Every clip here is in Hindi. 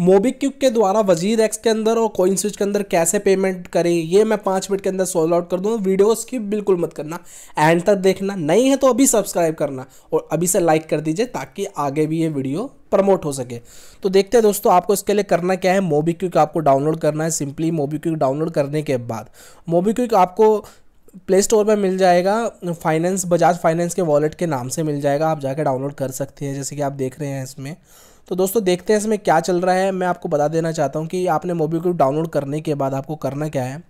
मोबीक्विक के द्वारा वजीर एक्स के अंदर और कोइन स्विच के अंदर कैसे पेमेंट करें ये मैं पाँच मिनट के अंदर सॉल्व आउट कर दूँ वीडियो स्किप बिल्कुल मत करना एंड तक देखना नहीं है तो अभी सब्सक्राइब करना और अभी से लाइक कर दीजिए ताकि आगे भी ये वीडियो प्रमोट हो सके तो देखते हैं दोस्तों आपको इसके लिए करना क्या है मोबिक्विक आपको डाउनलोड करना है सिंपली मोबीक्विक डाउनलोड करने के बाद मोबीक्विक आपको प्ले स्टोर पर मिल जाएगा फाइनेंस बजाज फाइनेंस के वॉलेट के नाम से मिल जाएगा आप जाकर डाउनलोड कर सकते हैं जैसे कि आप देख रहे हैं इसमें तो दोस्तों देखते हैं इसमें क्या चल रहा है मैं आपको बता देना चाहता हूँ कि आपने मोबी डाउनलोड करने के बाद आपको करना क्या है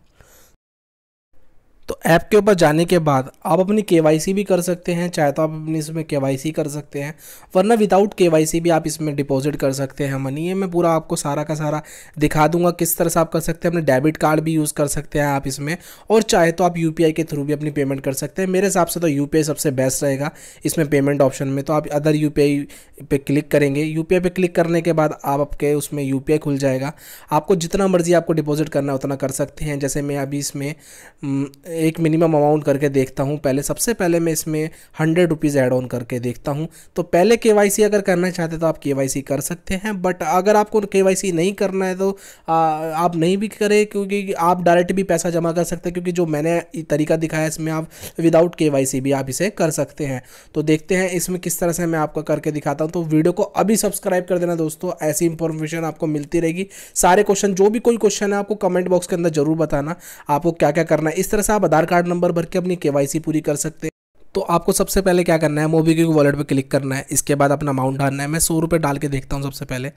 तो ऐप के ऊपर जाने के बाद आप अपनी के भी कर सकते हैं चाहे तो आप अपनी इसमें के कर सकते हैं वरना विदाउट के भी आप इसमें डिपॉजिट कर सकते हैं मनी ये मैं पूरा आपको सारा का सारा दिखा दूंगा किस तरह से आप कर सकते हैं अपने डेबिट कार्ड भी यूज़ कर सकते हैं आप इसमें और चाहे तो आप यू के थ्रू भी अपनी पेमेंट कर सकते हैं मेरे हिसाब से तो यू सबसे बेस्ट रहेगा इसमें पेमेंट ऑप्शन में तो आप अदर यू पे क्लिक करेंगे यू पे क्लिक करने के बाद आप आपके उसमें यू खुल जाएगा आपको जितना मर्जी आपको डिपॉजिट करना है उतना कर सकते हैं जैसे मैं अभी इसमें हम्म, एक मिनिमम अमाउंट करके देखता हूँ पहले सबसे पहले मैं इसमें हंड्रेड रुपीज़ एड ऑन करके देखता हूँ तो पहले के अगर करना चाहते तो आप के कर सकते हैं बट अगर आपको के नहीं करना है तो आ, आप नहीं भी करें क्योंकि आप डायरेक्ट भी पैसा जमा कर सकते हैं क्योंकि जो मैंने तरीका दिखाया इसमें आप विदाउट के भी आप इसे कर सकते हैं तो देखते हैं इसमें किस तरह से मैं आपको करके दिखाता हूँ तो वीडियो को अभी सब्सक्राइब कर देना दोस्तों ऐसी इंफॉर्मेशन आपको मिलती रहेगी सारे क्वेश्चन जो भी कोई क्वेश्चन है आपको कमेंट बॉक्स के अंदर जरूर बताना आपको क्या क्या करना है इस तरह से आप आप आधार कार्ड नंबर भर के अपनी केवाईसी पूरी कर सकते हैं तो आपको सबसे पहले क्या करना है मोबी क्यू वॉलेट पर क्लिक करना है इसके बाद अपना अमाउंट डालना है मैं सौ रुपये डाल के देखता हूँ सबसे पहले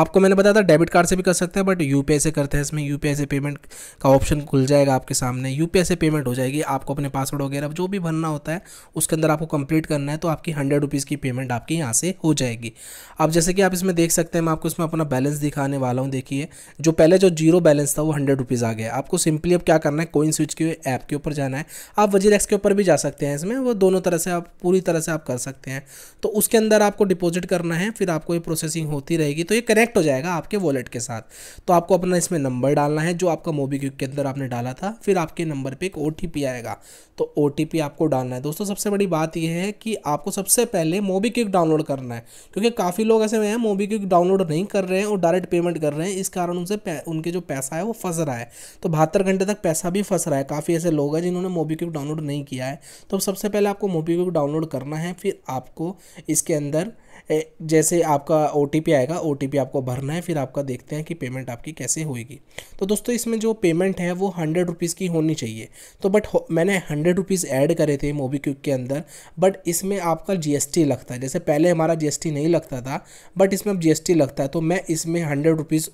आपको मैंने बताया था डेबिट कार्ड से भी कर सकते हैं बट यू से करते हैं इसमें यू से पेमेंट का ऑप्शन खुल जाएगा आपके सामने यू से पेमेंट हो जाएगी आपको अपने पासवर्ड वगैरह जो भी भरना होता है उसके अंदर आपको कंप्लीट करना है तो आपकी हंड्रेड रुपीज़ की पेमेंट आपकी यहाँ से हो जाएगी अब जैसे कि आप इसमें देख सकते हैं मैं आपको इसमें अपना बैलेंस दिखाने वाला हूँ देखिए जो पहले जो जीरो बैलेंस था वो हंड्रेड रुपीज़ आ गया आपको सिंपली अब क्या करना है कोइन स्विच के ऐप के ऊपर जाना है आप वजीर के ऊपर भी जा सकते हैं इसमें वो तो दोनों तरह से आप पूरी तरह से आप कर सकते हैं तो उसके अंदर आपको डिपॉजिट करना है फिर आपको ये प्रोसेसिंग होती रहेगी तो ये कनेक्ट हो जाएगा आपके वॉलेट के साथ तो आपको अपना इसमें नंबर डालना है जो आपका मोबीक्विक के अंदर आपने डाला था फिर आपके नंबर पर एक ओ आएगा तो ओ आपको डालना है दोस्तों सबसे बड़ी बात यह है कि आपको सबसे पहले मोबीक्विक डाउनलोड करना है क्योंकि काफ़ी लोग ऐसे हैं मोबीक्विक डाउनलोड नहीं कर रहे हैं और डायरेक्ट पेमेंट कर रहे हैं इस कारण उनसे उनके जो पैसा है वो फंस रहा है तो बहत्तर घंटे तक पैसा भी फंस रहा है काफ़ी ऐसे लोग हैं जिन्होंने मोबीक्विक डाउनलोड नहीं किया है तो सबसे पहले पहले आपको मोबीक्विक डाउनलोड करना है फिर आपको इसके अंदर जैसे आपका ओ आएगा ओ आपको भरना है फिर आपका देखते हैं कि पेमेंट आपकी कैसे होएगी तो दोस्तों इसमें जो पेमेंट है वो हंड्रेड रुपीज़ की होनी चाहिए तो बट मैंने हंड्रेड रुपीज़ ऐड करे थे मोबीक्विक के अंदर बट इसमें आपका जीएसटी लगता है जैसे पहले हमारा जीएसटी नहीं लगता था बट इसमें अब जीएसटी लगता है तो मैं इसमें hundred rupees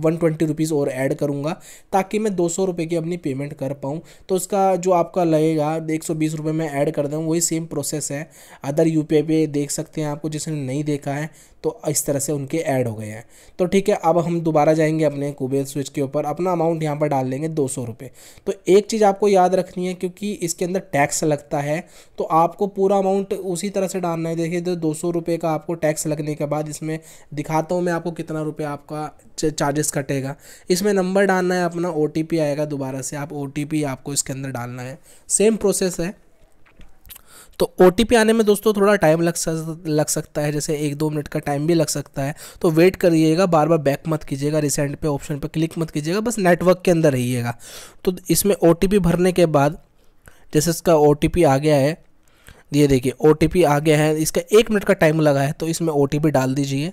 one twenty rupees और ऐड करूँगा ताकि मैं दो सौ रुपये की अपनी पेमेंट कर पाऊँ तो उसका जो आपका लगेगा एक सौ बीस रुपये मैं ऐड कर दूँ वही सेम प्रोसेस है अदर यू पी आई पे देख सकते हैं आपको जिसने नहीं देखा है तो इस तरह से उनके ऐड हो गए हैं तो ठीक है अब हम दोबारा जाएंगे अपने कुबेर स्विच के ऊपर अपना अमाउंट यहाँ पर डाल लेंगे दो सौ रुपये तो एक चीज़ आपको याद रखनी है क्योंकि इसके अंदर टैक्स लगता है तो आपको पूरा अमाउंट उसी तरह से डालना है देखिए तो दो सौ रुपये का आपको टैक्स लगने के बाद इसमें दिखाता हूँ मैं आपको कितना रुपये आपका चार्जेस चार्जेस कटेगा इसमें नंबर डालना है अपना ओ आएगा दोबारा से आप ओ आपको इसके अंदर डालना है सेम प्रोसेस है तो ओ आने में दोस्तों थोड़ा टाइम लग सक लग सकता है जैसे एक दो मिनट का टाइम भी लग सकता है तो वेट करिएगा बार बार बैक मत कीजिएगा रिसेंट पे ऑप्शन पे क्लिक मत कीजिएगा बस नेटवर्क के अंदर रहिएगा तो इसमें ओ भरने के बाद जैसे इसका ओ आ गया है ये देखिए ओ आ गया है इसका एक मिनट का टाइम लगा है तो इसमें ओ डाल दीजिए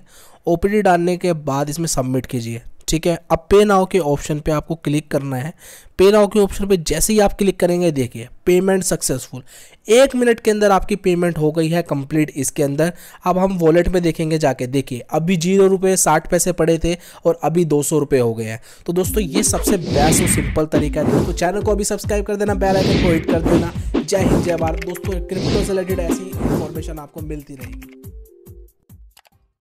ओ डालने के बाद इसमें सबमिट कीजिए ठीक है अब पे नाउ के ऑप्शन पे आपको क्लिक करना है पे नाउ के ऑप्शन पे जैसे ही आप क्लिक करेंगे देखिए पेमेंट सक्सेसफुल एक मिनट के अंदर आपकी पेमेंट हो गई है कंप्लीट इसके अंदर अब हम वॉलेट में देखेंगे जाके देखिए अभी जीरो रुपये साठ पैसे पड़े थे और अभी दो सौ रुपये हो गए हैं तो दोस्तों ये सबसे बेस्ट और सिंपल तरीका है दोस्तों चैनल को अभी सब्सक्राइब कर देना बेल आइकन को हिट कर देना जय हिंद जय भारत दोस्तों क्रिप्टो से रिलेटेड ऐसी इन्फॉर्मेशन आपको मिलती रहेगी